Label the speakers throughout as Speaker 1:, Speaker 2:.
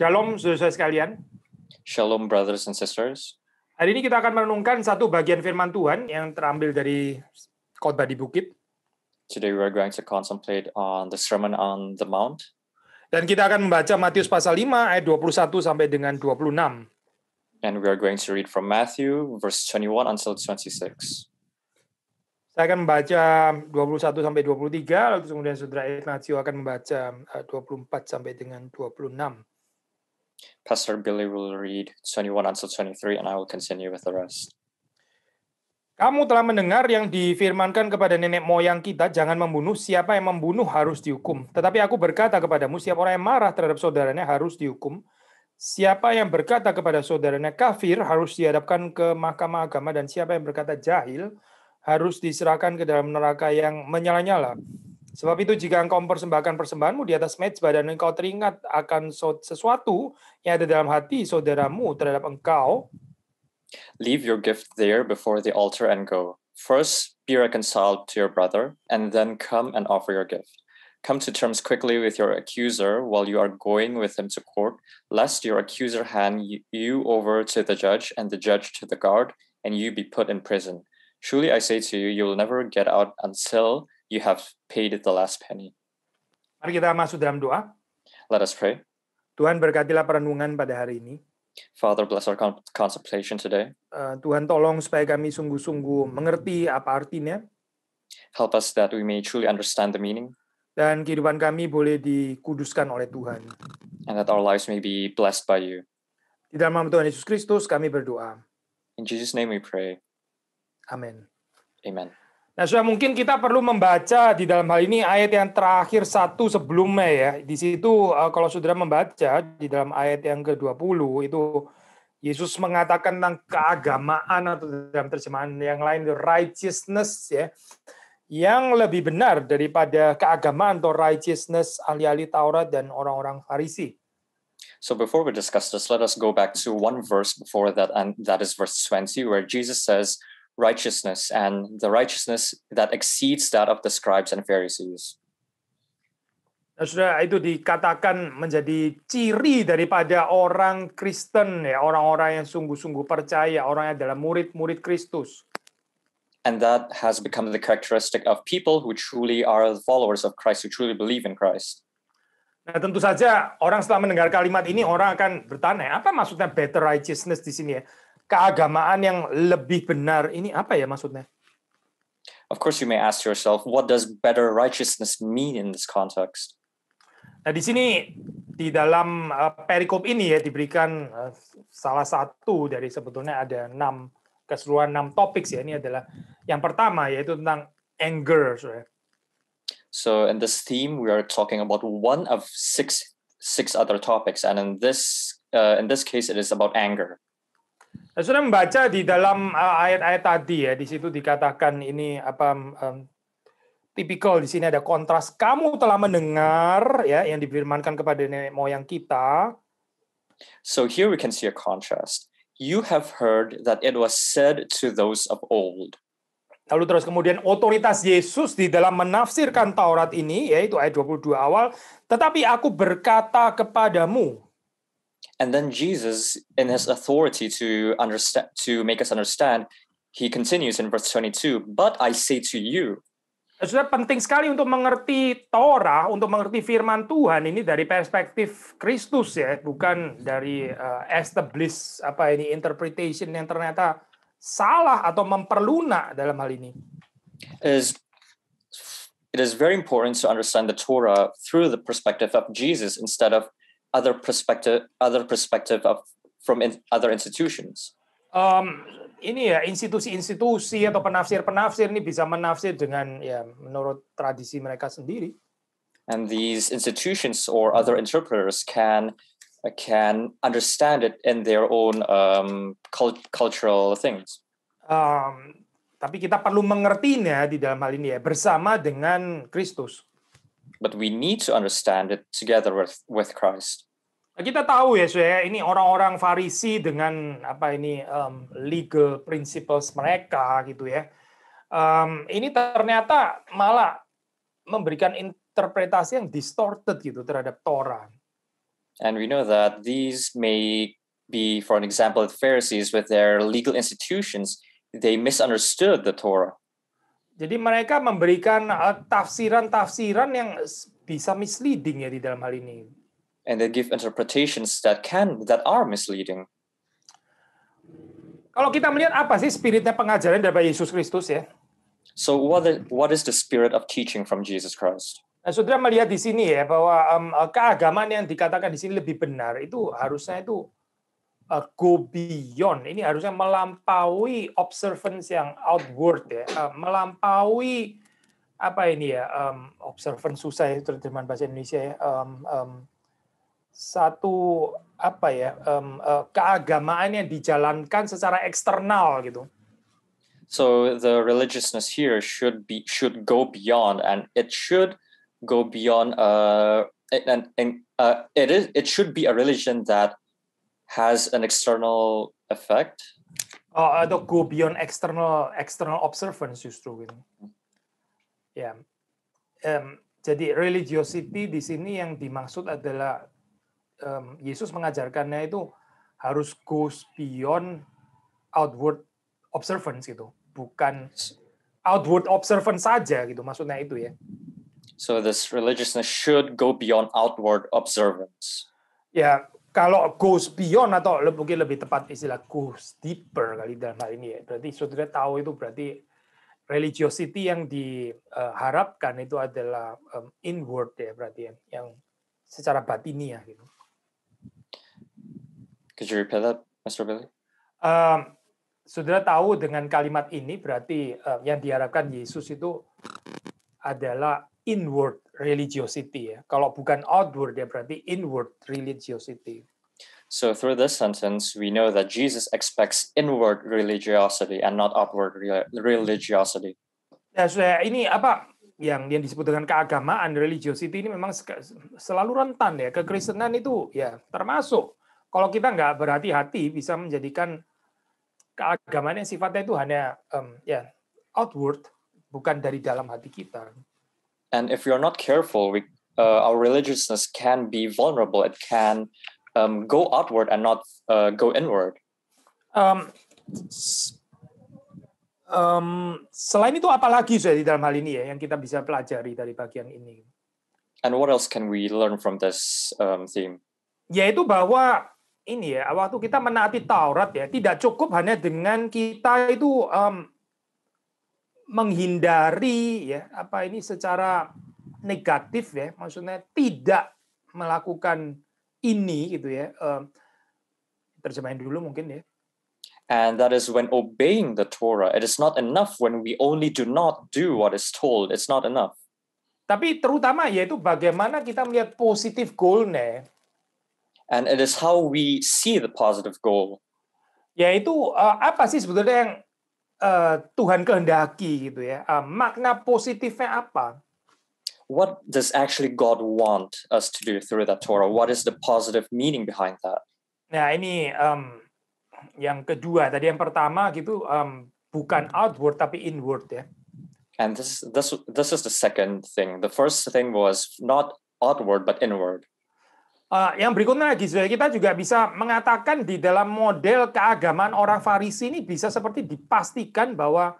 Speaker 1: Shalom saudara sekalian. Shalom brothers and sisters. Hari ini kita akan merenungkan satu bagian firman Tuhan yang terambil dari khotbah di bukit. Today we are going to contemplate on the Sermon on the Mount. Dan kita akan membaca Matius pasal 5 ayat 21 sampai dengan 26. And we are going to read from Matthew verse
Speaker 2: 21 until 26.
Speaker 1: Saya akan membaca 21 sampai 23, lalu kemudian Saudara Ignacio akan membaca 24 eh, sampai dengan 26.
Speaker 2: Pastor Billy will read 21 until 23 and I will continue with the rest.
Speaker 1: Kamu telah mendengar yang difirmankan kepada nenek moyang kita, jangan membunuh, siapa yang membunuh harus dihukum. Tetapi aku berkata kepadamu, siapa orang yang marah terhadap saudaranya harus dihukum. Siapa yang berkata kepada saudaranya kafir harus dihadapkan ke mahkamah agama dan siapa yang berkata jahil harus diserahkan ke dalam neraka yang menyala-nyala. Sebab itu jika engkau mempersembahkan persembahanmu di atas meja dan engkau teringat akan sesuatu yang ada dalam hati saudaramu terhadap engkau,
Speaker 2: leave your gift there before the altar and go. First be reconciled to your brother and then come and offer your gift. Come to terms quickly with your accuser while you are going with him to court, lest your accuser hand you over to the judge and the judge to the guard and you be put in prison. Truly I say to you, you will never get out until you have paid the last penny.
Speaker 1: Mari kita masuk dalam doa. Let us pray. Tuhan berkatilah perenungan pada hari ini.
Speaker 2: Father, bless our contemplation today.
Speaker 1: Uh, Tuhan tolong supaya kami sungguh-sungguh mengerti apa artinya.
Speaker 2: Help us that we may truly understand the meaning.
Speaker 1: Dan kehidupan kami boleh dikuduskan oleh Tuhan.
Speaker 2: And that our lives may be blessed by you.
Speaker 1: Di dalam nama Tuhan Yesus Kristus kami berdoa.
Speaker 2: In Jesus name we
Speaker 1: pray. Amen. Amen. Nah, sudah mungkin kita perlu membaca di dalam hal ini ayat yang terakhir satu sebelumnya ya. Di situ eh, kalau saudara membaca di dalam ayat yang ke-20 itu Yesus mengatakan tentang keagamaan atau dalam terjemahan yang lain righteousness ya. Yang lebih benar daripada keagamaan atau righteousness ahli-ahli Taurat dan orang-orang Farisi.
Speaker 2: So before we discuss this, let us go back to one verse before that, and that is verse 20, where Jesus says, righteousness and the righteousness that exceeds that of the scribes and Pharisees.
Speaker 1: Nah, sudah itu dikatakan menjadi ciri daripada orang Kristen ya, orang-orang yang sungguh-sungguh percaya, orang yang adalah murid-murid Kristus.
Speaker 2: And that has become the characteristic of people who truly are followers of Christ, who truly believe in Christ.
Speaker 1: Nah, tentu saja orang setelah mendengar kalimat ini orang akan bertanya, apa maksudnya better righteousness di sini ya? keagamaan yang lebih benar ini apa ya maksudnya?
Speaker 2: Of course, you may ask yourself, what does better righteousness mean in this context?
Speaker 1: Nah, di sini di dalam uh, perikop ini ya diberikan uh, salah satu dari sebetulnya ada enam keseluruhan enam topik ya ini adalah yang pertama yaitu tentang anger. Ya.
Speaker 2: So in this theme, we are talking about one of six six other topics, and in this uh, in this case, it is about anger.
Speaker 1: Eh, sudah membaca di dalam eh, ayat-ayat tadi ya, di situ dikatakan ini apa um, tipikal di sini ada kontras. Kamu telah mendengar ya yang difirmankan kepada nenek moyang kita.
Speaker 2: So here we can see a contrast. You have heard that it was said to those of old.
Speaker 1: Lalu terus kemudian otoritas Yesus di dalam menafsirkan Taurat ini yaitu ayat 22 awal, tetapi aku berkata kepadamu.
Speaker 2: And then Jesus, in his authority to understand to make us understand,
Speaker 1: he continues
Speaker 2: in verse 22, but I say to you.
Speaker 1: Sudah penting sekali untuk mengerti Torah, untuk mengerti firman Tuhan ini dari perspektif Kristus ya, bukan dari uh, eh, establish apa ini interpretation yang ternyata salah atau memperlunak dalam hal ini.
Speaker 2: is it is very important to understand the Torah through the perspective of Jesus instead of other perspective other perspective of from in, other institutions?
Speaker 1: Um, ini ya institusi-institusi atau penafsir-penafsir ini bisa menafsir dengan ya menurut tradisi mereka sendiri.
Speaker 2: And these institutions or other interpreters can can understand it in their own um, cult cultural things.
Speaker 1: Um, tapi kita perlu mengertinya di dalam hal ini ya bersama dengan Kristus
Speaker 2: but we need to understand it together with with Christ.
Speaker 1: Nah, kita tahu ya, saya ini orang-orang Farisi dengan apa ini um, legal principles mereka gitu ya. Um, ini ternyata malah memberikan interpretasi yang distorted gitu terhadap Torah.
Speaker 2: And we know that these may be, for an example, the Pharisees with their legal institutions, they misunderstood the Torah.
Speaker 1: Jadi mereka memberikan eh, tafsiran-tafsiran uh, yang bisa misleading ya di dalam hal ini.
Speaker 2: And they give interpretations that can that are misleading.
Speaker 1: Kalau kita melihat apa sih spiritnya pengajaran dari Yesus Kristus ya?
Speaker 2: So what is, what is the spirit of teaching from Jesus Christ?
Speaker 1: Nah, saudara melihat di sini ya bahwa um, keagamaan yang dikatakan di sini lebih benar itu harusnya itu uh, go beyond. Ini harusnya melampaui observance yang outward ya, uh, melampaui apa ini ya um, observance susah ya terjemahan bahasa Indonesia ya. Um, um, satu apa ya um, uh, keagamaan yang dijalankan secara eksternal gitu.
Speaker 2: So the religiousness here should be should go beyond and it should go beyond uh and, and uh, it is it should be a religion that has an external effect?
Speaker 1: Oh, uh, atau go beyond external external observance justru gitu. Ya. Yeah. Um, jadi religiosity di sini yang dimaksud adalah um, Yesus mengajarkannya itu harus goes beyond outward observance gitu, bukan outward observance saja gitu maksudnya itu ya.
Speaker 2: So this religiousness should go beyond outward observance.
Speaker 1: Ya, kalau goes beyond atau mungkin lebih tepat istilah goes deeper kali dalam hal ini ya. Berarti saudara tahu itu berarti religiosity yang diharapkan itu adalah inward ya berarti ya, yang secara batiniah gitu.
Speaker 2: Could you repeat that, Mr. Billy?
Speaker 1: Um, saudara tahu dengan kalimat ini berarti um, yang diharapkan Yesus itu adalah inward religiosity ya. Kalau bukan outward ya berarti inward religiosity.
Speaker 2: So through this sentence, we know that Jesus expects inward religiosity and not outward religiosity.
Speaker 1: Ya nah, saya ini apa yang yang disebut dengan keagamaan religiosity ini memang selalu rentan ya kekristenan itu ya termasuk kalau kita nggak berhati-hati bisa menjadikan keagamaan yang sifatnya itu hanya um, ya outward bukan dari dalam hati kita
Speaker 2: and if we are not careful, we, uh, our religiousness can be vulnerable. It can um, go outward and not uh, go inward.
Speaker 1: Um, um, selain itu, apa lagi di dalam hal ini ya yang kita bisa pelajari dari bagian ini?
Speaker 2: And what else can we learn from this um, theme?
Speaker 1: Yaitu bahwa ini ya, waktu kita menaati Taurat ya, tidak cukup hanya dengan kita itu um, menghindari ya apa ini secara negatif ya maksudnya tidak melakukan ini gitu ya ehm, terjemahin dulu mungkin ya
Speaker 2: and that is when obeying the Torah it is not enough when we only do not do what is told it's not enough
Speaker 1: tapi terutama yaitu bagaimana kita melihat positif goalnya ya. and it
Speaker 2: is how we see the positive goal
Speaker 1: yaitu uh, apa sih sebetulnya yang uh, Tuhan kehendaki gitu ya. Uh, makna positifnya apa?
Speaker 2: What does actually God want us to do through that Torah? What is the positive meaning
Speaker 1: behind that? Nah ini um, yang kedua. Tadi yang pertama gitu um, bukan outward tapi inward ya.
Speaker 2: And this this this is the second thing. The first thing was not outward but inward.
Speaker 1: Uh, yang berikutnya lagi, saudara kita juga bisa mengatakan di dalam model keagamaan orang Farisi ini bisa seperti dipastikan bahwa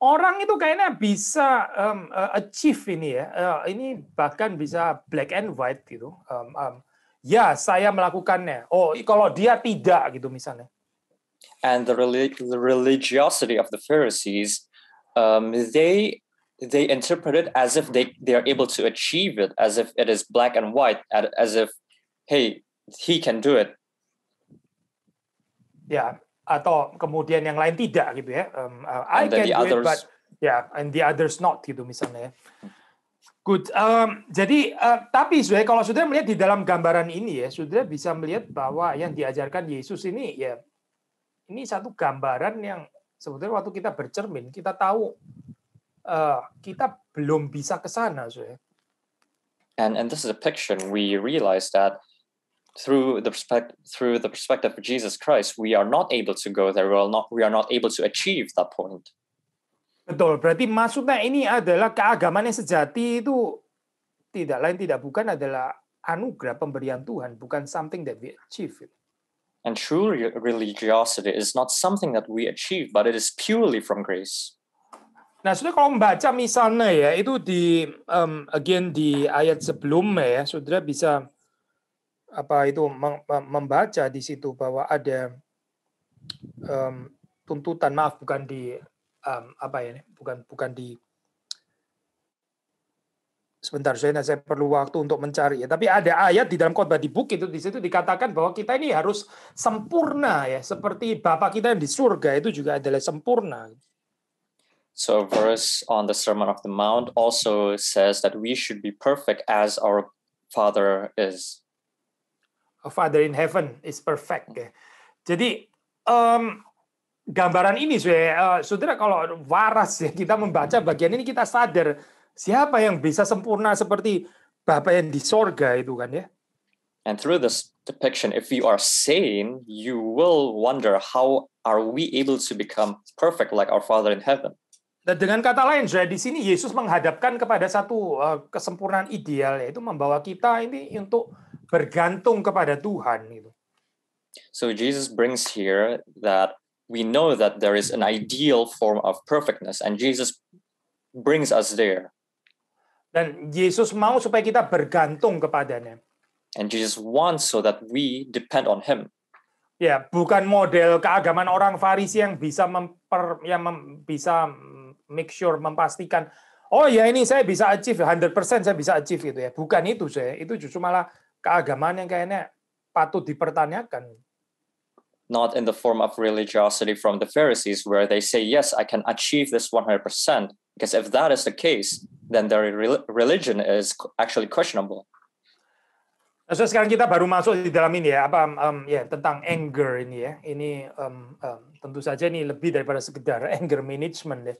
Speaker 1: orang itu kayaknya bisa um, uh, achieve ini ya, uh, ini bahkan bisa black and white gitu. Um, um, ya, saya melakukannya. Oh, kalau dia tidak gitu misalnya.
Speaker 2: And the, relig the religiosity of the Pharisees, um, they they interpret it as if they, they are able to achieve it, as if it is black and white, as if hey he can do it
Speaker 1: ya atau kemudian yang lain tidak gitu ya um, uh, I can do others, it but yeah and the others not gitu misalnya ya. Good. Um, jadi uh, tapi sudah kalau sudah melihat di dalam gambaran ini ya sudah bisa melihat bahwa yang diajarkan Yesus ini ya ini satu gambaran yang sebetulnya waktu kita bercermin kita tahu uh, kita belum bisa ke sana sudah.
Speaker 2: And and this is a picture we realize that through the perspective through the perspective of Jesus Christ, we are not able to go there. We are not we are not able to achieve that point.
Speaker 1: Betul. Berarti maksudnya ini adalah keagamaan yang sejati itu tidak lain tidak bukan adalah anugerah pemberian Tuhan, bukan something that we achieve.
Speaker 2: And true religiosity is not something that we achieve, but it is purely from grace.
Speaker 1: Nah, sudah kalau membaca misalnya ya itu di um, again di ayat sebelumnya ya, saudara bisa apa itu membaca di situ bahwa ada um, tuntutan maaf bukan di um, apa ya bukan bukan di sebentar saya saya perlu waktu untuk mencari ya tapi ada ayat di dalam khotbah di bukit itu di situ dikatakan bahwa kita ini harus sempurna ya seperti Bapa kita yang di surga itu juga adalah sempurna.
Speaker 2: So verse on the Sermon of the Mount also says that we should be perfect as our Father is
Speaker 1: Father in Heaven is perfect. Ya. Jadi um, gambaran ini, saudara, uh, eh, saudara kalau waras ya kita membaca bagian ini kita sadar siapa yang bisa sempurna seperti Bapa yang di sorga itu kan ya.
Speaker 2: And through this depiction, if you are sane, you will wonder how are we able to become perfect like our Father in heaven.
Speaker 1: Dan dengan kata lain, saya di sini Yesus menghadapkan kepada satu uh, kesempurnaan ideal yaitu membawa kita ini untuk bergantung kepada Tuhan gitu.
Speaker 2: So Jesus brings here that we know that there is an ideal form of perfectness and Jesus brings us there.
Speaker 1: Dan Yesus mau supaya kita bergantung kepadanya.
Speaker 2: And Jesus wants so that we depend on him.
Speaker 1: Ya, bukan model keagamaan orang Farisi yang bisa memper yang mem, bisa make sure memastikan oh ya ini saya bisa achieve 100% saya bisa achieve gitu ya. Bukan itu saya, itu justru malah keagamaan yang kayaknya patut dipertanyakan.
Speaker 2: Not in the form of religiosity from the Pharisees, where they say, "Yes, I can achieve this 100%." Because if that is the case, then their religion is actually questionable.
Speaker 1: Nah, so sekarang kita baru masuk di dalam ini ya, apa um, ya tentang anger ini ya. Ini um, um, tentu saja ini lebih daripada sekedar anger management ya.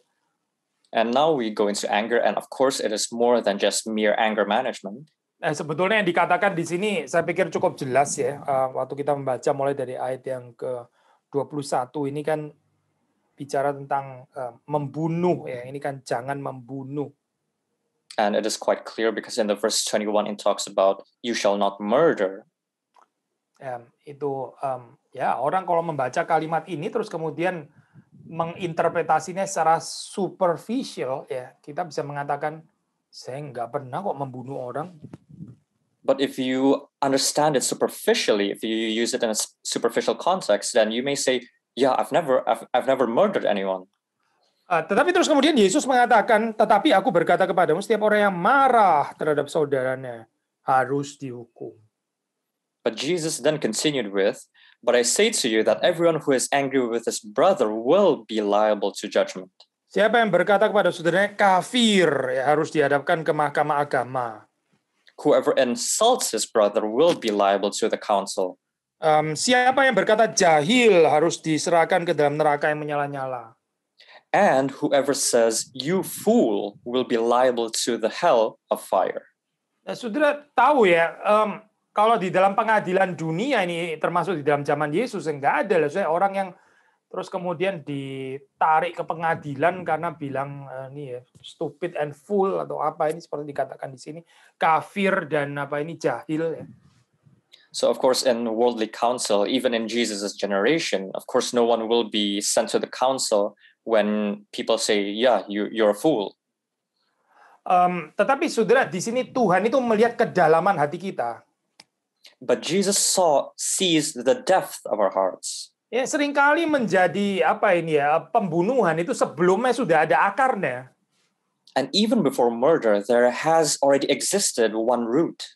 Speaker 2: And now we go into anger, and of course, it is more than just mere anger management.
Speaker 1: Nah, sebetulnya yang dikatakan di sini saya pikir cukup jelas ya eh, waktu kita membaca mulai dari ayat yang ke 21 ini kan bicara tentang eh, membunuh ya ini kan jangan membunuh.
Speaker 2: And it is quite clear because in the verse 21 it talks about you shall not murder.
Speaker 1: Um, itu um, ya orang kalau membaca kalimat ini terus kemudian menginterpretasinya secara superficial ya kita bisa mengatakan saya nggak pernah kok membunuh orang
Speaker 2: But if you understand it superficially, if you use it in a superficial context, then you may say, "Yeah, I've never, I've, I've never murdered anyone."
Speaker 1: Uh, tetapi terus kemudian Yesus mengatakan, "Tetapi aku berkata kepadamu, setiap orang yang marah terhadap saudaranya harus dihukum." But Jesus then
Speaker 2: continued with, "But I say to you that everyone who is angry with his brother will be liable to judgment."
Speaker 1: Siapa yang berkata kepada saudaranya kafir ya harus dihadapkan ke mahkamah agama
Speaker 2: whoever insults his brother will be liable to the council.
Speaker 1: Um, siapa yang berkata jahil harus diserahkan ke dalam neraka yang menyala-nyala.
Speaker 2: And whoever says you fool will be liable to the hell of fire.
Speaker 1: Nah, saudara tahu ya, um, kalau di dalam pengadilan dunia ini termasuk di dalam zaman Yesus enggak ada lah orang yang terus kemudian ditarik ke pengadilan karena bilang eh, ini ya stupid and fool atau apa ini seperti dikatakan di sini kafir dan apa ini jahil ya.
Speaker 2: So of course in worldly council even in Jesus's generation of course no one will be sent to the council when people say yeah you you're a fool.
Speaker 1: Um, tetapi saudara di sini Tuhan itu melihat kedalaman hati kita. But Jesus saw
Speaker 2: sees the depth of our hearts
Speaker 1: ya seringkali menjadi apa ini ya pembunuhan itu sebelumnya sudah ada akarnya. And even before murder, there has
Speaker 2: already existed one root.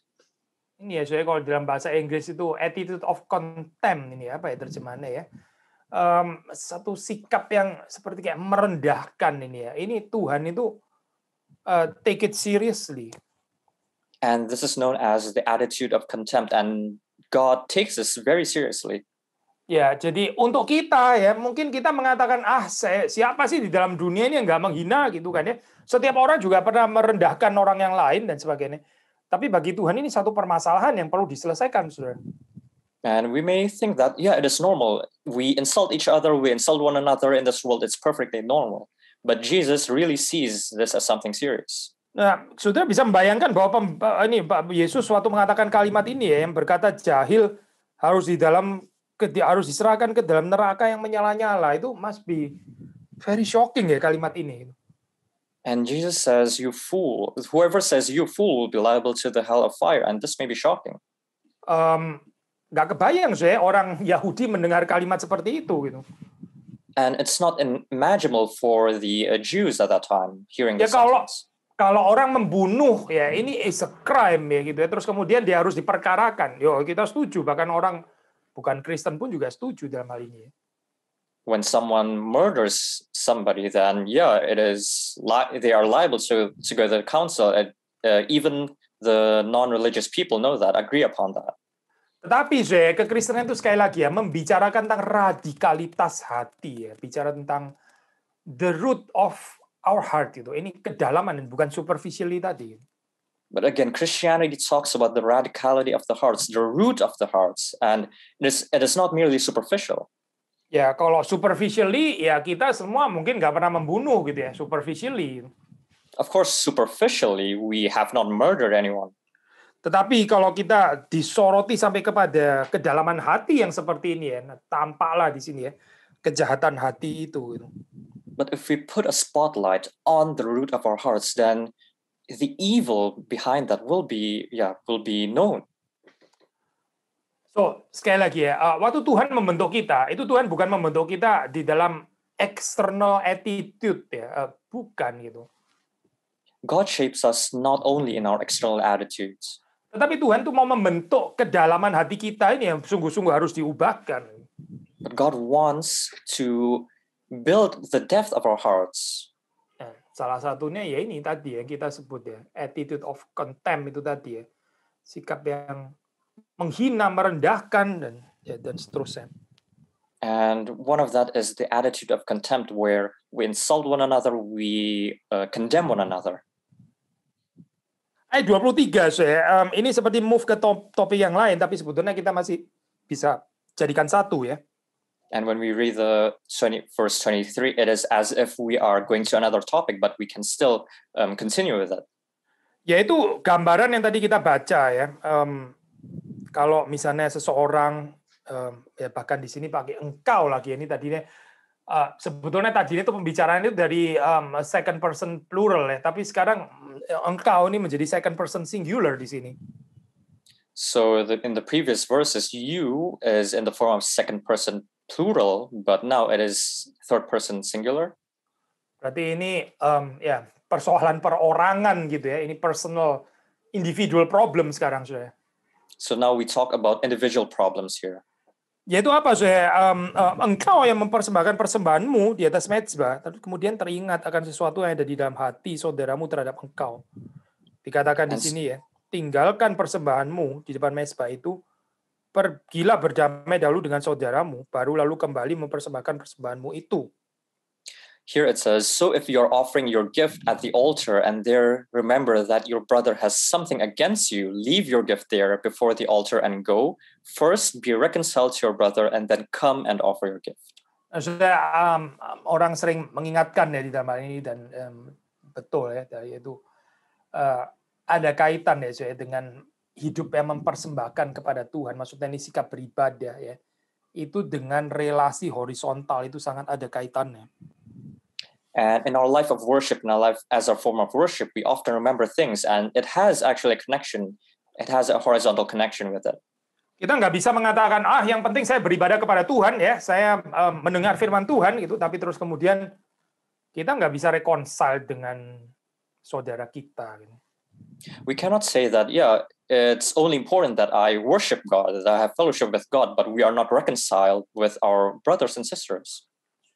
Speaker 1: Ini ya, saya kalau dalam bahasa Inggris itu attitude of contempt ini apa ya terjemahannya ya. Um, satu sikap yang seperti kayak merendahkan ini ya. Ini Tuhan itu uh, take it seriously.
Speaker 2: And this is known as the attitude of contempt, and God takes this very seriously.
Speaker 1: Ya, jadi untuk kita ya, mungkin kita mengatakan, ah saya, siapa sih di dalam dunia ini yang nggak menghina gitu kan ya. Setiap orang juga pernah merendahkan orang yang lain dan sebagainya. Tapi bagi Tuhan ini satu permasalahan yang perlu diselesaikan, saudara.
Speaker 2: And we may think that, yeah, it is normal. We insult each other, we insult one another in this world, it's perfectly normal. But Jesus really sees this as something serious.
Speaker 1: Nah, saudara bisa membayangkan bahwa pem, ini Yesus suatu mengatakan kalimat ini ya, yang berkata jahil harus di dalam ke, harus diserahkan ke dalam neraka yang menyala-nyala itu must be very shocking ya kalimat ini.
Speaker 2: And Jesus says, "You fool! Whoever says you fool will be liable to the hell of fire." And this may be shocking.
Speaker 1: Um, gak kebayang sih ya orang Yahudi mendengar kalimat seperti itu gitu. And it's not
Speaker 2: imaginable for the uh, Jews at that time hearing ya, this
Speaker 1: kalau, sentence. Kalau orang membunuh ya ini is a crime ya gitu ya. Terus kemudian dia harus diperkarakan. Yo kita setuju bahkan orang bukan Kristen pun juga setuju dalam hal ini.
Speaker 2: When someone murders somebody, then yeah, it is they are liable to to go to the council. And, uh, even the non-religious people know that, agree upon that.
Speaker 1: Tetapi ke kekristenan itu sekali lagi ya membicarakan tentang radikalitas hati ya, bicara tentang the root of our heart itu. Ini kedalaman dan bukan superficially tadi.
Speaker 2: But again, Christianity talks about the radicality of the hearts, the root of the hearts, and it is, it is not merely superficial.
Speaker 1: Ya, kalau superficially, ya kita semua mungkin nggak pernah membunuh gitu ya, superficially.
Speaker 2: Of course, superficially, we have
Speaker 1: not murdered anyone. Tetapi kalau kita disoroti sampai kepada kedalaman hati yang seperti ini ya, nah, tampaklah di sini ya, kejahatan hati itu. Gitu.
Speaker 2: But if we put a spotlight on the root of our hearts, then the evil behind that will be yeah will be known.
Speaker 1: So sekali lagi ya, uh, waktu Tuhan membentuk kita, itu Tuhan bukan membentuk kita di dalam external attitude ya, uh, bukan gitu.
Speaker 2: God shapes us not only
Speaker 1: in our external attitudes. Tetapi Tuhan tuh mau membentuk kedalaman hati kita ini yang sungguh-sungguh harus diubahkan.
Speaker 2: But God wants to build the depth of our hearts.
Speaker 1: Salah satunya ya ini tadi yang kita sebut ya, attitude of contempt itu tadi ya. Sikap yang menghina, merendahkan dan ya, dan seterusnya.
Speaker 2: And one of that is the attitude of contempt where we insult one another, we uh, condemn one another.
Speaker 1: Ayat 23 saya. Um, ini seperti move ke top topik yang lain tapi sebetulnya kita masih bisa jadikan satu ya.
Speaker 2: And when we read the 20, verse 23, it is as if we are going to another topic, but we can still um, continue with it.
Speaker 1: Yaitu gambaran yang tadi kita baca ya. Um, kalau misalnya seseorang, um, ya bahkan di sini pakai engkau lagi, ini tadinya, uh, sebetulnya tadinya itu pembicaraan itu dari um, second person plural ya, tapi sekarang mm, engkau ini menjadi second person singular di sini.
Speaker 2: So the, in the previous verses, you is in the form of second person plural, but now it is third person singular.
Speaker 1: Berarti ini um, ya persoalan perorangan gitu ya. Ini personal individual problem sekarang sudah.
Speaker 2: So now we talk about individual problems here.
Speaker 1: Yaitu apa sih? um, um, engkau yang mempersembahkan persembahanmu di atas mezbah, tapi kemudian teringat akan sesuatu yang ada di dalam hati saudaramu terhadap engkau. Dikatakan di sini ya, tinggalkan persembahanmu di depan mezbah itu pergilah berdamai dahulu dengan saudaramu, baru lalu kembali mempersembahkan persembahanmu itu.
Speaker 2: Here it says, So if you are offering your gift at the altar and there remember that your brother has something against you, leave your gift there before the altar and go. First be reconciled to your brother and then come and offer your gift.
Speaker 1: Nah, sudah um, um, orang sering mengingatkan ya di dalam hal ini dan um, betul ya yaitu uh, ada kaitan ya dengan hidup yang mempersembahkan kepada Tuhan, maksudnya ini sikap beribadah ya, itu dengan relasi horizontal itu sangat ada kaitannya.
Speaker 2: And in our life of worship, in our life as a form of worship, we often remember things, and it has actually a connection. It has a horizontal connection with it.
Speaker 1: Kita nggak bisa mengatakan, ah, yang penting saya beribadah kepada Tuhan ya, saya um, mendengar firman Tuhan gitu, tapi terus kemudian kita nggak bisa reconcile dengan saudara kita. Gitu
Speaker 2: we cannot say that yeah it's only important that i worship god that i have fellowship with god but we are not reconciled with our brothers and sisters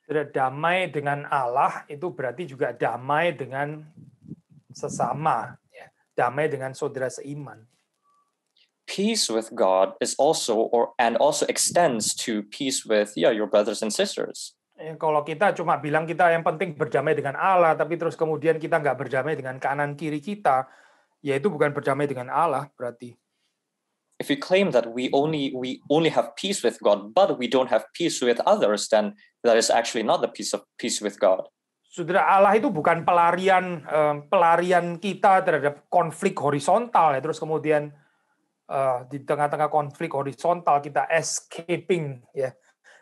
Speaker 1: damai dengan Allah itu berarti juga damai dengan sesama ya. damai dengan saudara seiman
Speaker 2: peace with god is also or and also extends to peace with yeah your brothers and sisters
Speaker 1: ya, kalau kita cuma bilang kita yang penting berdamai dengan Allah tapi terus kemudian kita nggak berdamai dengan kanan kiri kita yaitu bukan berdamai dengan Allah berarti.
Speaker 2: If we claim that we only we only have peace with God, but we don't have peace with others, then that is actually not the peace of peace with God.
Speaker 1: Saudara Allah itu bukan pelarian um, pelarian kita terhadap konflik horizontal ya terus kemudian uh, di tengah-tengah konflik horizontal kita escaping ya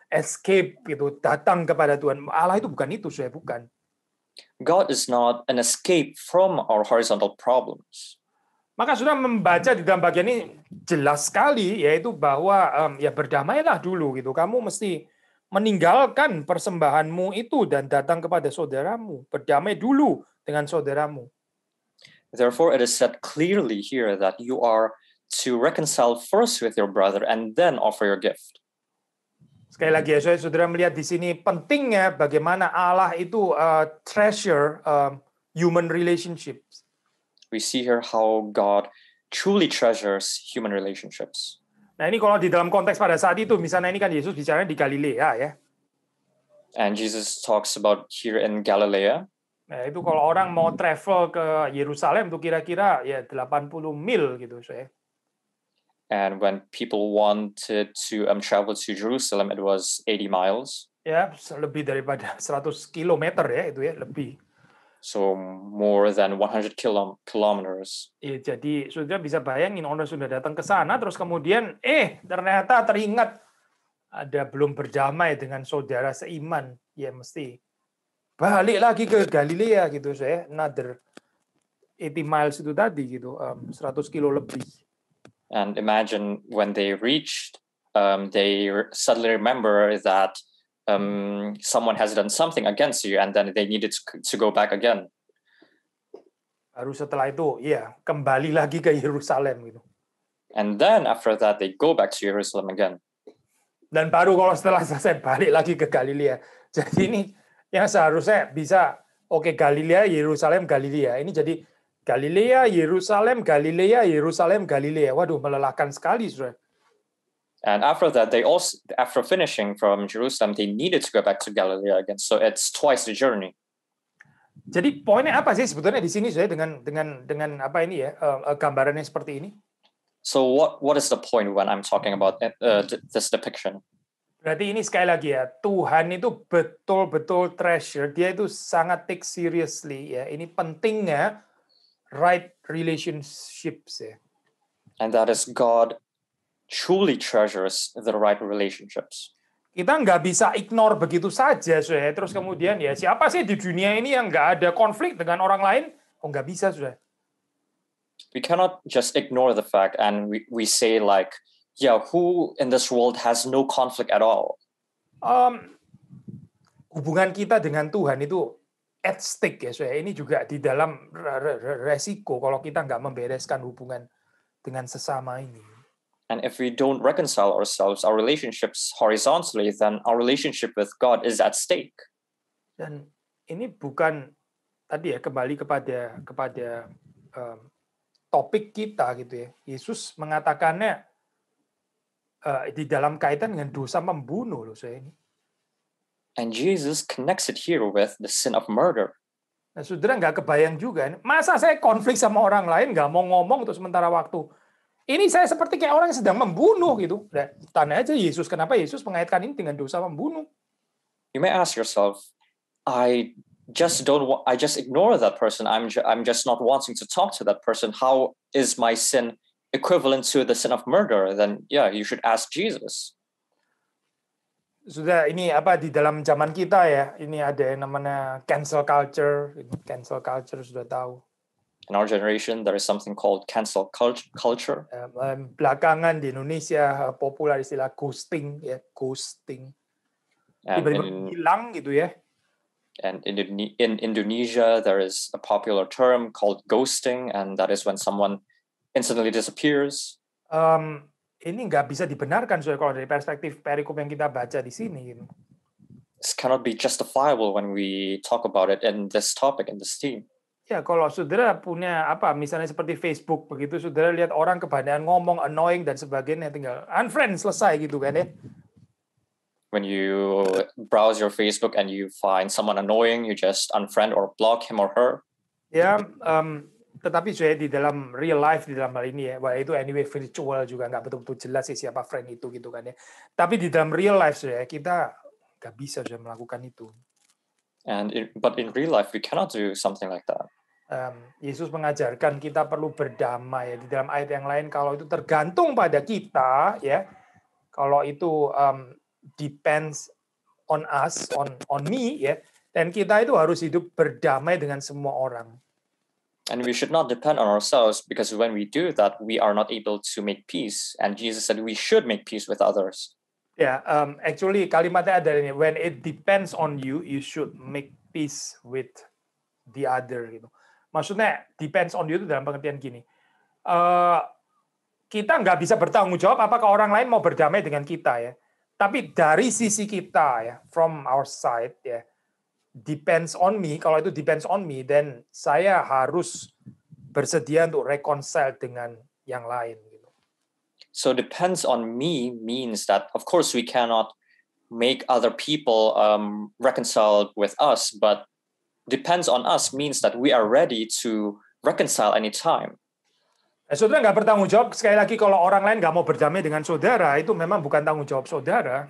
Speaker 1: escape gitu datang kepada Tuhan Allah itu bukan itu saya bukan
Speaker 2: God is not an escape from our horizontal problems.
Speaker 1: Maka sudah membaca di dalam bagian ini jelas sekali yaitu bahwa um, ya berdamailah dulu gitu. Kamu mesti meninggalkan persembahanmu itu dan datang kepada saudaramu. Berdamai dulu dengan saudaramu.
Speaker 2: Therefore it is said clearly here that you are to reconcile first with your brother and then offer your gift.
Speaker 1: Sekali lagi ya, saya saudara melihat di sini pentingnya bagaimana Allah itu uh, treasure uh, human relationships.
Speaker 2: We see here how God truly treasures human relationships.
Speaker 1: Nah ini kalau di dalam konteks pada saat itu, misalnya ini kan Yesus bicara di Galilea ya.
Speaker 2: And Jesus talks about here in Galilea.
Speaker 1: Nah itu kalau orang mau travel ke Yerusalem tuh kira-kira ya 80 mil gitu saya
Speaker 2: and when people wanted to um, travel to Jerusalem, it was 80 miles.
Speaker 1: Ya, lebih daripada 100 kilometer ya itu ya lebih.
Speaker 2: So more than 100 km kilometers.
Speaker 1: Iya jadi sudah bisa bayangin orang sudah datang ke sana, terus kemudian eh ternyata teringat ada belum berjamai dengan saudara seiman, ya mesti balik lagi ke Galilea gitu saya, another 80 miles itu tadi gitu, um, 100 kilo lebih.
Speaker 2: And imagine when they reached, um, they re- suddenly remember that um, someone has done something against you, and then they needed to, to go back again.
Speaker 1: Harus setelah itu, ya kembali lagi ke Yerusalem gitu.
Speaker 2: And then after that, they go back to Jerusalem again.
Speaker 1: Dan baru kalau setelah selesai balik lagi ke Galilea. Jadi ini yang seharusnya bisa oke okay, Galilea, Yerusalem, Galilea. Ini jadi Galilea, Yerusalem, Galilea, Yerusalem, Galilea. Waduh, melelahkan sekali, saudara.
Speaker 2: And after that, they also, after finishing from Jerusalem, they needed to go back to Galilee again. So it's twice the journey.
Speaker 1: Jadi poinnya apa sih sebetulnya di sini saya dengan dengan dengan apa ini ya uh, gambarannya seperti ini?
Speaker 2: So what what is the point when I'm talking about uh, this depiction?
Speaker 1: Berarti ini sekali lagi ya Tuhan itu betul-betul treasure. Dia itu sangat take seriously ya. Ini pentingnya right relationships ya.
Speaker 2: And that is God truly treasures the right
Speaker 1: relationships. Kita nggak bisa ignore begitu saja, sudah. Terus kemudian ya siapa sih di dunia ini yang nggak ada konflik dengan orang lain? Oh nggak bisa, sudah.
Speaker 2: We cannot just ignore the fact and we, we say like, yeah, who in this world has no conflict at all?
Speaker 1: Um, hubungan kita dengan Tuhan itu at stake ya, saya ini juga di dalam resiko kalau kita nggak membereskan hubungan dengan sesama ini.
Speaker 2: And if we don't reconcile ourselves, our relationships horizontally, then our relationship with God is at stake.
Speaker 1: Dan ini bukan tadi ya kembali kepada kepada um, topik kita gitu ya. Yesus mengatakannya uh, di dalam kaitan dengan dosa membunuh loh saya ini.
Speaker 2: And Jesus connects it here with the sin of murder.
Speaker 1: Nah, saudara nggak kebayang juga. Masa saya konflik sama orang lain, nggak mau ngomong untuk sementara waktu. Ini saya seperti kayak orang yang sedang membunuh gitu. Nah, tanya aja Yesus, kenapa Yesus mengaitkan ini dengan dosa membunuh?
Speaker 2: You may ask yourself, I just don't I just ignore that person. I'm I'm just not wanting to talk to that person. How is my sin equivalent to the sin of murder? Then yeah, you should ask Jesus
Speaker 1: sudah ini apa di dalam zaman kita ya ini ada yang namanya cancel culture cancel culture sudah tahu
Speaker 2: in our generation there is something called cancel culture
Speaker 1: ya, belakangan di Indonesia eh, populer istilah ghosting ya ghosting tiba-tiba hilang gitu ya
Speaker 2: and in, in Indonesia there is a popular term called ghosting and that is when someone instantly disappears
Speaker 1: um, ini nggak bisa dibenarkan soalnya kalau dari perspektif perikop yang kita baca di sini gitu.
Speaker 2: This cannot be justifiable when we talk about it in this topic in this team.
Speaker 1: Ya, kalau saudara punya apa, misalnya seperti Facebook begitu, saudara lihat orang kebanyakan ngomong annoying dan sebagainya, tinggal unfriend selesai gitu kan ya.
Speaker 2: When you browse your Facebook and you find someone annoying, you just unfriend or block him or her.
Speaker 1: Ya, um, tetapi saya di dalam real life di dalam hal ini ya itu anyway virtual juga nggak betul-betul jelas sih siapa friend itu gitu kan ya tapi di dalam real life saya kita nggak bisa sudah melakukan itu
Speaker 2: and in, but in real life we cannot do something like that
Speaker 1: um, Yesus mengajarkan kita perlu berdamai ya. di dalam ayat yang lain kalau itu tergantung pada kita ya kalau itu um, depends on us on on me ya dan kita itu harus hidup berdamai dengan semua orang
Speaker 2: And we should not depend on ourselves because when we do that, we are not able to make peace. And Jesus said we should make peace with others.
Speaker 1: Yeah, um, actually kalimatnya ada ini. When it depends on you, you should make peace with the other. Gitu. Maksudnya depends on you itu dalam pengertian gini. Uh, kita nggak bisa bertanggung jawab apakah orang lain mau berdamai dengan kita ya. Tapi dari sisi kita ya, from our side ya, depends on me, kalau itu depends on me, then saya harus bersedia untuk reconcile dengan yang lain. Gitu.
Speaker 2: So depends on me means that of course we cannot make other people um, reconcile with us, but depends on us means that we are ready to reconcile anytime.
Speaker 1: Eh, saudara nggak bertanggung jawab. Sekali lagi, kalau orang lain nggak mau berdamai dengan saudara, itu memang bukan tanggung jawab saudara.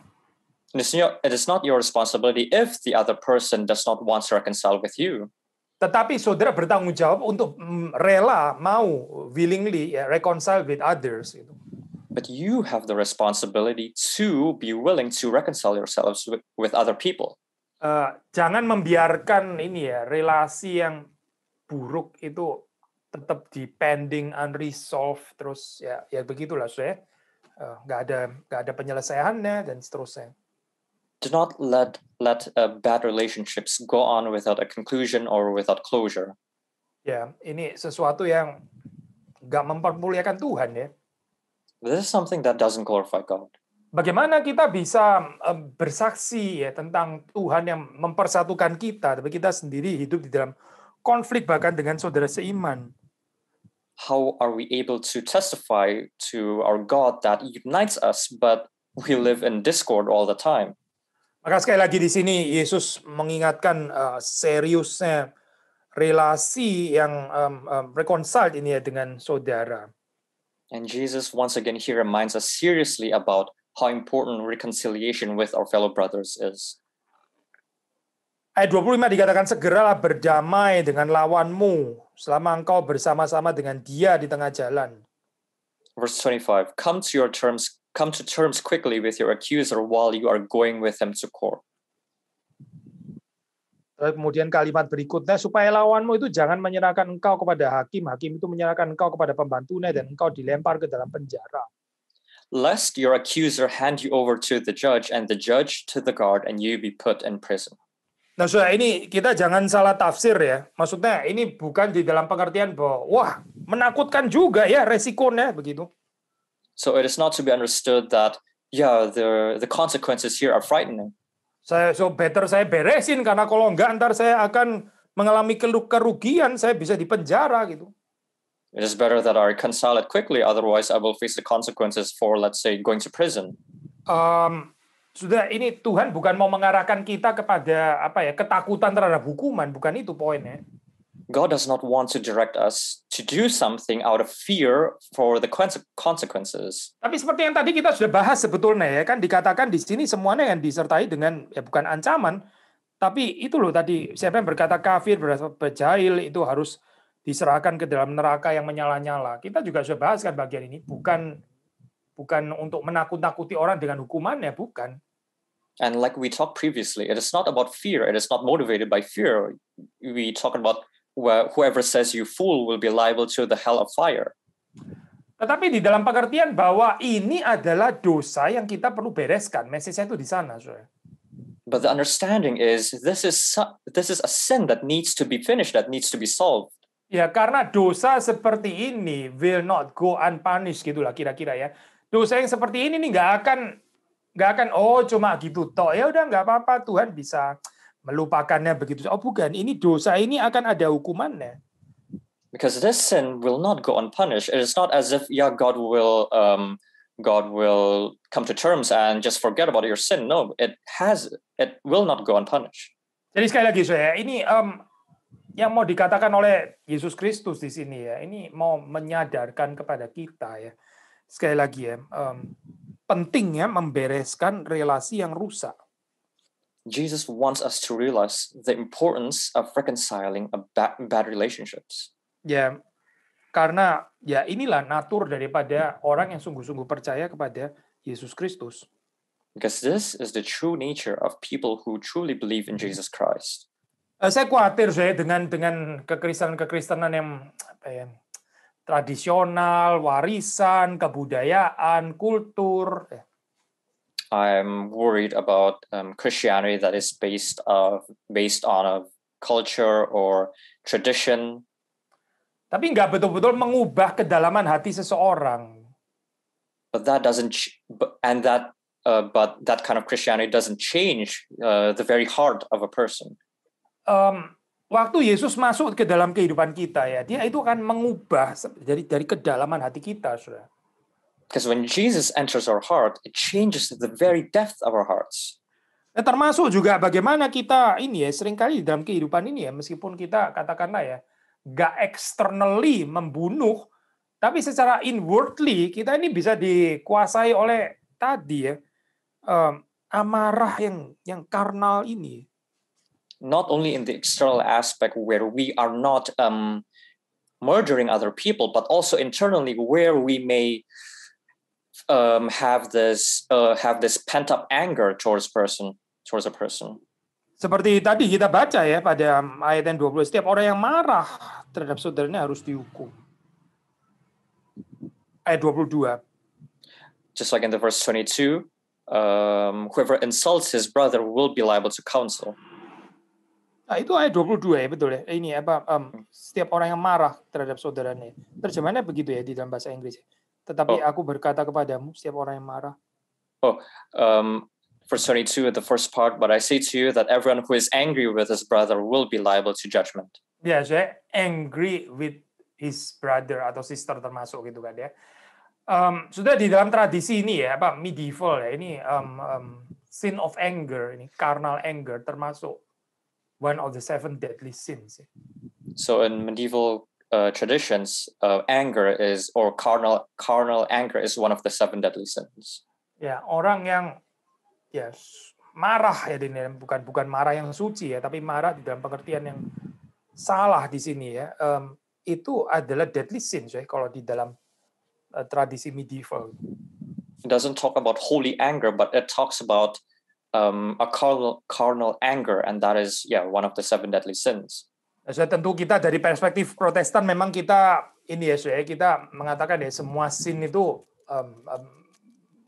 Speaker 2: It's it is not your responsibility if the other person does not want to reconcile with you.
Speaker 1: Tetapi saudara bertanggung jawab untuk mm, rela, mau, willingly eh, reconcile with others. Gitu.
Speaker 2: But you have the responsibility to be willing to reconcile yourselves with, other people.
Speaker 1: Uh, jangan membiarkan ini ya relasi yang buruk itu tetap di pending, unresolved, terus ya ya begitulah saya eh, nggak uh, ada nggak ada penyelesaiannya dan seterusnya
Speaker 2: do not let let uh, bad relationships go on without a conclusion or without closure.
Speaker 1: Ya, yeah, ini sesuatu yang nggak mempermuliakan Tuhan ya.
Speaker 2: This is something that doesn't glorify God.
Speaker 1: Bagaimana kita bisa um, bersaksi ya tentang Tuhan yang mempersatukan kita, tapi kita sendiri hidup di dalam konflik bahkan dengan saudara seiman. How
Speaker 2: are we able to testify to our God that unites us, but we live in discord all the time?
Speaker 1: Maka sekali lagi di sini Yesus mengingatkan uh, seriusnya relasi yang um, um, reconciled ini ya dengan saudara.
Speaker 2: And Jesus once again here reminds us seriously about how important reconciliation with our fellow brothers is.
Speaker 1: Ayat 25 dikatakan segeralah berdamai dengan lawanmu selama engkau bersama-sama dengan dia di tengah jalan.
Speaker 2: Verse 25, come to your terms come to terms quickly with your accuser while you are going with them to court.
Speaker 1: Eh, kemudian kalimat berikutnya, supaya lawanmu itu jangan menyerahkan engkau kepada hakim, hakim itu menyerahkan engkau kepada pembantunya, dan engkau dilempar ke dalam penjara.
Speaker 2: Lest your accuser hand you over to the judge, and the judge to the guard, and you be put in prison.
Speaker 1: Nah, so ini kita jangan salah tafsir ya. Maksudnya ini bukan di dalam pengertian bahwa wah menakutkan juga ya resikonya begitu.
Speaker 2: So it is not to be understood that yeah the the consequences here are frightening.
Speaker 1: Saya so better saya beresin karena kalau enggak ntar saya akan mengalami kerugian, saya bisa dipenjara gitu.
Speaker 2: It is better that I reconcile it quickly, otherwise I will face the consequences for, let's say, going to prison.
Speaker 1: Um, sudah ini Tuhan bukan mau mengarahkan kita kepada apa ya ketakutan terhadap hukuman, bukan itu poinnya.
Speaker 2: God does not want to direct us to do something out of fear for the consequences.
Speaker 1: Tapi seperti yang tadi kita sudah bahas sebetulnya ya kan dikatakan di sini semuanya yang disertai dengan ya bukan ancaman tapi itu loh tadi siapa yang berkata kafir berjahil itu harus diserahkan ke dalam neraka yang menyala-nyala. Kita juga sudah bahas kan bagian ini bukan bukan untuk menakut-nakuti orang dengan hukumannya bukan.
Speaker 2: And like we talked previously, it is not about fear. It is not motivated by fear. We talk about where whoever says you fool will be liable to the hell of fire.
Speaker 1: Tetapi di dalam pengertian bahwa ini adalah dosa yang kita perlu bereskan, message itu di sana, saudara. But the understanding is this is this is a
Speaker 2: sin that needs to be finished, that needs to be solved.
Speaker 1: Ya, karena dosa seperti ini will not go unpunished gitulah kira-kira ya. Dosa yang seperti ini nih nggak akan nggak akan oh cuma gitu toh ya udah nggak apa-apa Tuhan bisa melupakannya begitu. Oh bukan, ini dosa ini akan ada hukumannya.
Speaker 2: Because this sin will not go unpunished. It is not as if yeah God will um, God will come to terms and just forget about your sin. No, it has it will not go unpunished.
Speaker 1: Jadi sekali lagi saya ini um, yang mau dikatakan oleh Yesus Kristus di sini ya, ini mau menyadarkan kepada kita ya. Sekali lagi ya, um, penting ya membereskan relasi yang rusak.
Speaker 2: Jesus wants us to realize the importance of reconciling a bad, bad relationships.
Speaker 1: Ya, karena ya inilah natur daripada orang yang sungguh-sungguh percaya kepada Yesus Kristus.
Speaker 2: Because this is the true nature of people who truly believe in mhm. Jesus Christ.
Speaker 1: Eh, saya khawatir saya dengan dengan kekristenan-kekristenan yang apa ya, tradisional, warisan, kebudayaan, kultur. Ya
Speaker 2: I'm worried about um, Christianity that is based of uh, based on a culture or tradition.
Speaker 1: Tapi nggak betul-betul mengubah kedalaman hati seseorang.
Speaker 2: But that doesn't, and that, uh, but that kind of Christianity doesn't change uh, the very heart of a person.
Speaker 1: Um, waktu Yesus masuk ke dalam kehidupan kita ya, dia itu akan mengubah dari dari kedalaman hati kita, saudara. Because
Speaker 2: when Jesus enters our heart, it changes the very depth of our hearts.
Speaker 1: Ya, termasuk juga bagaimana kita ini ya seringkali dalam kehidupan ini ya meskipun kita katakanlah ya gak externally membunuh tapi secara inwardly kita ini bisa dikuasai oleh tadi ya um, amarah yang yang karnal ini.
Speaker 2: Not only in the external aspect where we are not um, murdering other people, but also internally where we may um, have this uh, have this pent
Speaker 1: up anger towards
Speaker 2: person towards a person.
Speaker 1: Seperti tadi kita baca ya pada ayat yang 20, setiap orang yang marah terhadap saudaranya harus dihukum. Ayat 22.
Speaker 2: Just like in the verse 22, um, whoever insults his brother will be liable to counsel.
Speaker 1: Nah, itu ayat 22 ya betul ya. Ini apa um, hmm. setiap orang yang marah terhadap saudaranya. Terjemahannya begitu ya di dalam bahasa Inggris. Ya. Tetapi oh. aku berkata kepadamu, setiap orang yang marah.
Speaker 2: Oh, um, verse 22, the first part, but I say to you that everyone who is angry with his brother will be liable to judgment.
Speaker 1: Ya, yeah, saya angry with his brother atau sister termasuk gitu kan ya. Um, sudah di dalam tradisi ini ya, apa medieval ya ini um, um, sin of anger ini carnal anger termasuk one of the seven deadly sins. Ya.
Speaker 2: So in medieval uh, traditions, uh, anger is or carnal carnal anger is one of the seven deadly sins.
Speaker 1: Ya, orang yang yes ya, marah ya di bukan bukan marah yang suci ya, tapi marah di dalam pengertian yang salah di sini ya. Um, itu adalah deadly sin ya kalau di dalam uh, tradisi medieval.
Speaker 2: It doesn't talk about holy anger, but it talks about um, a carnal, carnal anger, and that is yeah one of the seven deadly
Speaker 1: sins. Eh, saya tentu kita dari perspektif Protestan memang kita ini ya saya kita mengatakan ya semua sin itu um, um,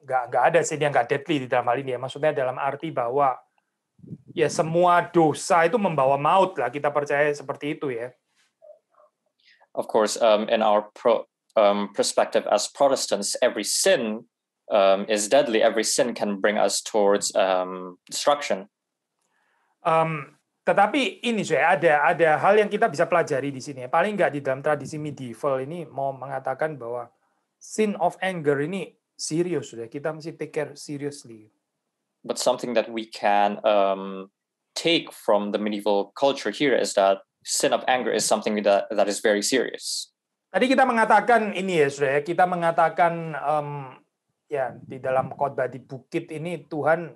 Speaker 1: nggak nggak ada sin yang nggak deadly di dalam hal ini ya. Maksudnya dalam arti bahwa ya semua dosa itu membawa maut lah kita percaya seperti itu ya.
Speaker 2: Of course, um, in our pro, um, perspective as Protestants, every sin um, is deadly. Every sin can bring us towards um, destruction.
Speaker 1: Um, tetapi ini saya ada ada hal yang kita bisa pelajari di sini. Paling nggak di dalam tradisi medieval ini mau mengatakan bahwa sin of anger ini serius sudah kita mesti take care seriously.
Speaker 2: But something that we can um, take from the medieval culture here is that sin of anger is something that that is very serious.
Speaker 1: Tadi kita mengatakan ini ya sudah ya. kita mengatakan um, ya di dalam khotbah di bukit ini Tuhan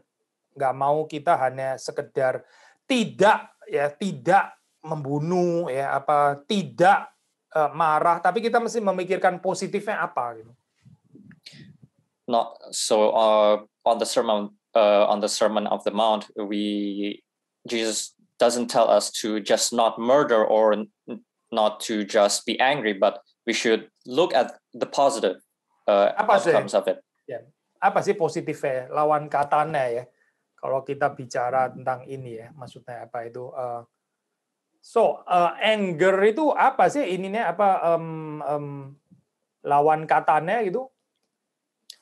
Speaker 1: nggak mau kita hanya sekedar tidak ya tidak membunuh ya apa tidak uh, marah tapi kita mesti memikirkan positifnya apa gitu.
Speaker 2: Not so uh, on the sermon uh, on the sermon of the mount we Jesus doesn't tell us to just not murder or not to just be angry but we should look at the positive uh, outcomes sih? of it.
Speaker 1: Yeah. Apa sih positifnya lawan katanya ya? kalau kita bicara tentang ini ya, maksudnya apa itu? Eh, so eh, anger itu apa sih ininya apa um, um, lawan katanya gitu?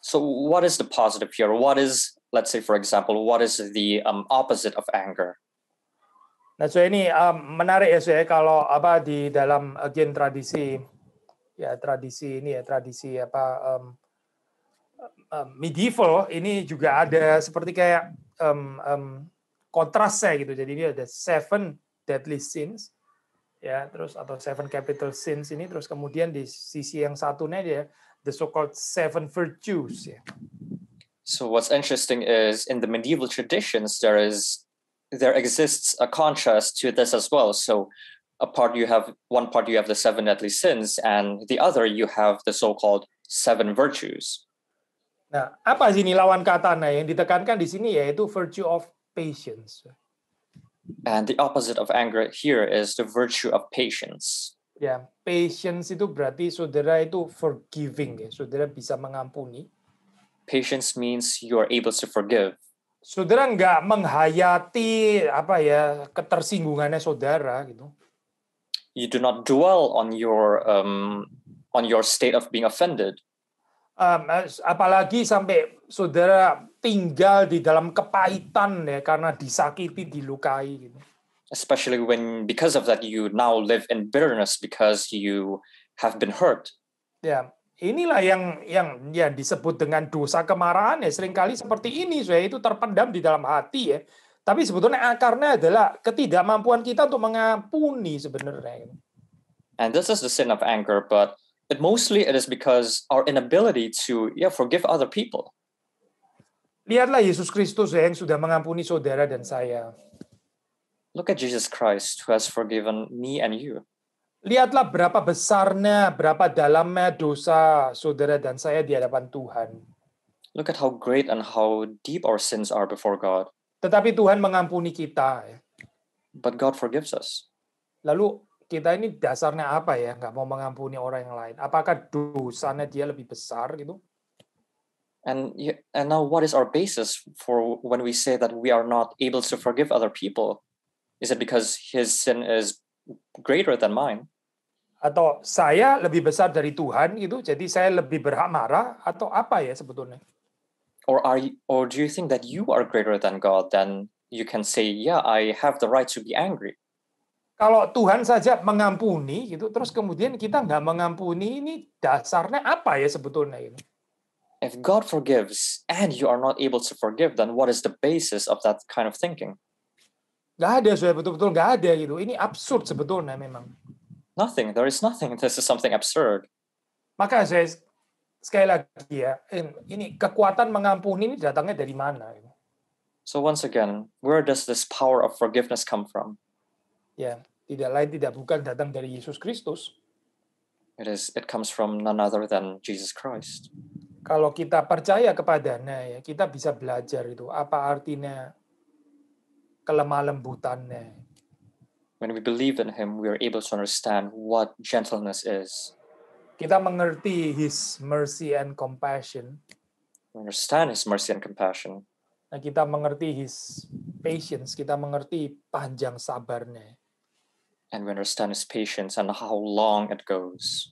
Speaker 2: So what is the positive here? What is let's say for example, what is the um, opposite of anger?
Speaker 1: Nah, so ini um, menarik ya, so ya kalau apa di dalam agen eh, tradisi ya tradisi ini ya tradisi apa um, Um, medieval ini juga ada seperti kayak um, um, kontrasnya gitu. Jadi dia ada seven deadly sins ya terus atau seven capital sins ini terus kemudian di sisi yang satunya dia the so-called seven virtues ya.
Speaker 2: So what's interesting is in the medieval traditions there is there exists a contrast to this as well. So a part you have one part you have the seven deadly sins and the other you have the so-called seven virtues.
Speaker 1: Nah, apa sih ini lawan kata? Nah, yang ditekankan di sini yaitu virtue of patience.
Speaker 2: And the opposite of anger here is the virtue of patience.
Speaker 1: Ya, patience itu berarti saudara itu forgiving ya. Saudara bisa mengampuni.
Speaker 2: Patience means you are able to forgive.
Speaker 1: Saudara nggak menghayati apa ya ketersinggungannya saudara gitu.
Speaker 2: You do not dwell on your um, on your state of being offended
Speaker 1: um, apalagi sampai saudara tinggal di dalam kepahitan ya karena disakiti, dilukai gitu.
Speaker 2: Especially when because of that you now live in bitterness because you have been hurt.
Speaker 1: Ya, inilah yang yang ya disebut dengan dosa kemarahan ya seringkali seperti ini saya itu terpendam di dalam hati ya. Tapi sebetulnya akarnya adalah ketidakmampuan kita untuk mengampuni sebenarnya.
Speaker 2: And this is the sin of anger, but It mostly it is because our inability to yeah forgive other people.
Speaker 1: Lihatlah Yesus Kristus yang sudah mengampuni saudara dan saya.
Speaker 2: Look at Jesus Christ who has forgiven me and you.
Speaker 1: Lihatlah berapa besarnya, berapa dalamnya dosa saudara dan saya di hadapan Tuhan.
Speaker 2: Look at how great and how deep our sins
Speaker 1: are before God. Tetapi Tuhan mengampuni kita. Ya. But God forgives us. Lalu kita ini dasarnya apa ya nggak mau mengampuni orang yang lain apakah dosanya dia lebih besar gitu
Speaker 2: and you, and now what is our basis for when we say that we are not able to forgive other people is it because his sin is greater than mine
Speaker 1: atau saya lebih besar dari Tuhan gitu jadi saya lebih berhak marah atau apa ya sebetulnya
Speaker 2: or are you, or do you think that you are greater than God then you can say yeah I have the right to be angry
Speaker 1: kalau Tuhan saja mengampuni gitu, terus kemudian kita nggak mengampuni ini dasarnya apa ya sebetulnya? ini?
Speaker 2: If God forgives and you are not able to forgive, then what is the basis of that kind of thinking?
Speaker 1: Gak ada sudah betul-betul gak ada gitu. Ini absurd sebetulnya memang.
Speaker 2: Nothing. There is nothing. This is something absurd.
Speaker 1: Maka saya sekali lagi ya, ini kekuatan mengampuni ini datangnya dari mana? Gitu?
Speaker 2: So once again, where does this power of forgiveness come from?
Speaker 1: Yeah tidak lain tidak bukan datang dari Yesus Kristus.
Speaker 2: It is it comes from none other than Jesus Christ.
Speaker 1: Kalau kita percaya kepadanya ya, kita bisa belajar itu apa artinya kelemah lembutannya.
Speaker 2: When we believe in him, we are able to understand what gentleness is.
Speaker 1: Kita mengerti his mercy and compassion.
Speaker 2: We understand his mercy and compassion.
Speaker 1: Nah, kita mengerti his patience, kita mengerti panjang sabarnya
Speaker 2: and we understand its patience and how long it goes.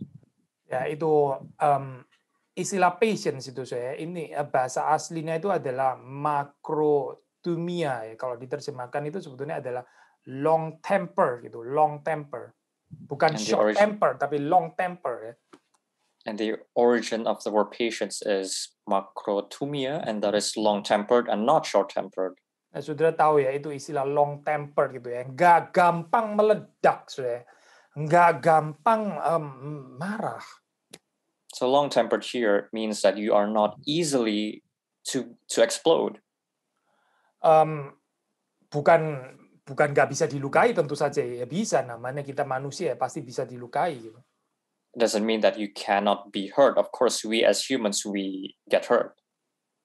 Speaker 1: Ya itu um, istilah patience itu saya ini eh, bahasa aslinya itu adalah makrotumia ya kalau diterjemahkan itu sebetulnya adalah long temper gitu long temper bukan and short temper tapi long temper ya.
Speaker 2: And the origin of the word patience is macrotumia and that is long tempered and not short tempered.
Speaker 1: Nah, saudara tahu ya itu istilah long temper gitu ya. Nggak gampang meledak, saudara. Ya. Nggak gampang um, marah.
Speaker 2: So long tempered here means that you are not easily to to explode.
Speaker 1: Um, bukan bukan nggak bisa dilukai tentu saja ya, ya bisa namanya kita manusia ya, pasti bisa dilukai gitu.
Speaker 2: Doesn't mean that you cannot be hurt. Of course, we as humans we get hurt.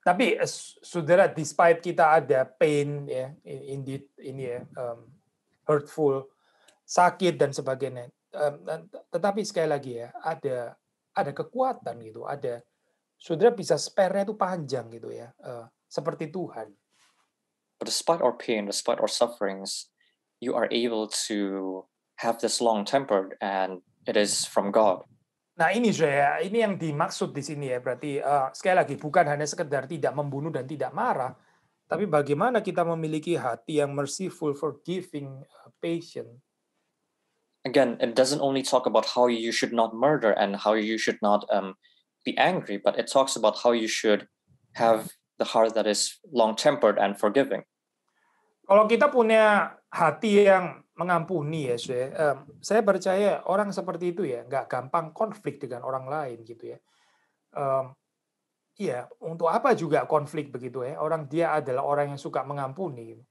Speaker 1: Tapi eh, saudara, despite kita ada pain ya, ini ini ya, um, hurtful, sakit dan sebagainya. Um, tetapi sekali lagi ya, ada ada kekuatan gitu, ada saudara bisa spare-nya itu panjang gitu ya, uh, seperti Tuhan.
Speaker 2: But despite our pain, despite our sufferings, you are able to have this long tempered, and it is from God.
Speaker 1: Nah ini saya ini yang dimaksud di sini ya berarti uh, sekali lagi bukan hanya sekedar tidak membunuh dan tidak marah, tapi bagaimana kita memiliki hati yang merciful, forgiving, uh, patient.
Speaker 2: Again, it doesn't only talk about how you should not murder and how you should not um, be angry, but it talks about how you should have the heart that is long-tempered and forgiving.
Speaker 1: Kalau kita punya hati yang mengampuni ya, saya. Um, saya percaya orang seperti itu ya, nggak gampang konflik dengan orang lain gitu ya. Um, Iya, untuk apa juga konflik begitu ya? Orang dia adalah orang yang suka mengampuni.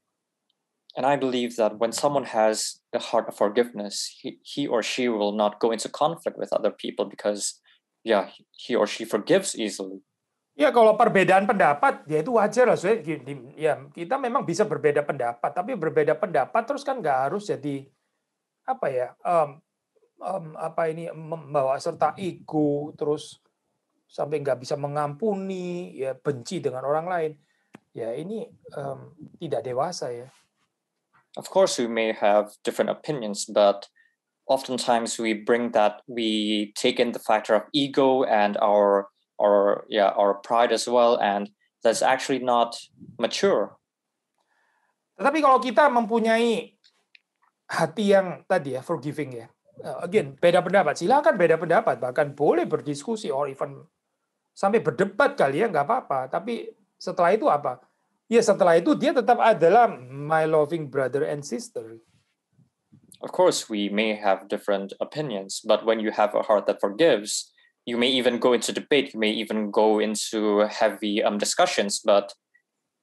Speaker 2: And I believe that when someone has the heart of forgiveness, he, he or she will not go into conflict with other people because, yeah, he or she forgives easily.
Speaker 1: Ya kalau perbedaan pendapat ya itu wajar lah. ya kita memang bisa berbeda pendapat, tapi berbeda pendapat terus kan nggak harus jadi apa ya um, um, apa ini membawa serta ego terus sampai nggak bisa mengampuni ya benci dengan orang lain ya ini um, tidak dewasa ya.
Speaker 2: Of course we may have different opinions, but oftentimes we bring that we take in the factor of ego and our or yeah our pride as well and that's actually not mature
Speaker 1: tetapi kalau kita mempunyai hati yang tadi ya forgiving ya eh, again beda pendapat silakan beda pendapat bahkan boleh berdiskusi or even sampai berdebat kali ya nggak apa-apa tapi setelah itu apa ya setelah itu dia tetap adalah my loving brother and sister of
Speaker 2: course we may have different opinions but when you have a heart that forgives you may even go into debate, you may even go into heavy um, discussions, but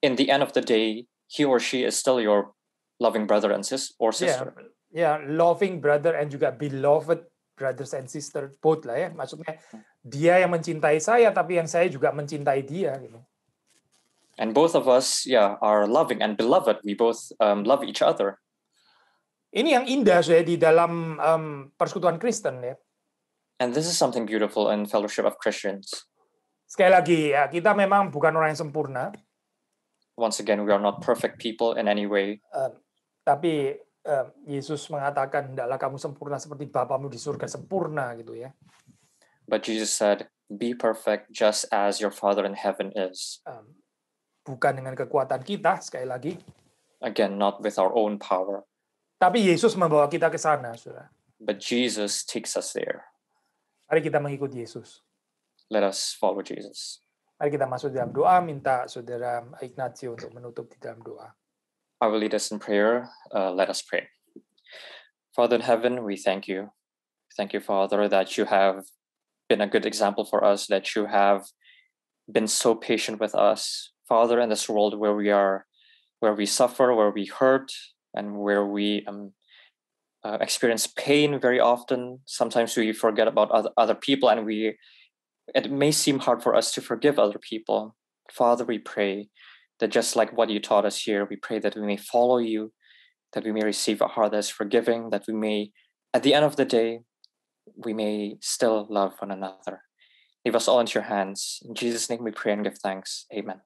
Speaker 2: in the end of the day, he or she is still your loving brother and sis or sister.
Speaker 1: Yeah, yeah loving brother and juga beloved brothers and sisters both lah ya. Maksudnya dia yang mencintai saya tapi yang saya juga mencintai dia gitu.
Speaker 2: And both of us yeah are loving and beloved. We both um, love each other.
Speaker 1: Ini yang indah saya di dalam um, persekutuan Kristen ya
Speaker 2: And this is something beautiful in fellowship of Christians.
Speaker 1: Sekali lagi ya, kita memang bukan orang yang sempurna.
Speaker 2: Once again, we are not perfect people in any way.
Speaker 1: Uh, tapi uh, Yesus mengatakan, "Hendaklah kamu sempurna seperti Bapamu di surga sempurna," gitu ya.
Speaker 2: But Jesus said, "Be perfect just as your Father in heaven is." Um,
Speaker 1: bukan dengan kekuatan kita sekali lagi.
Speaker 2: Again, not with our own power.
Speaker 1: Tapi Yesus membawa kita ke sana, Saudara.
Speaker 2: But Jesus takes us there.
Speaker 1: Mari kita mengikut Yesus.
Speaker 2: Let us follow Jesus.
Speaker 1: Mari kita masuk dalam doa, minta saudara Ignatio untuk menutup di dalam doa.
Speaker 2: I will lead us in prayer. Uh, let us pray. Father in heaven, we thank you. Thank you, Father, that you have been a good example for us, that you have been so patient with us, Father, in this world where we are, where we suffer, where we hurt, and where we um, uh, experience pain very often. Sometimes we forget about other, other people, and we it may seem hard for us to forgive other people. Father, we pray that just like what you taught us here, we pray that we may follow you, that we may receive a heart that is forgiving, that we may, at the end of the day, we may still love one another. Leave
Speaker 1: us all into your hands. In Jesus' name we pray and give thanks. Amen.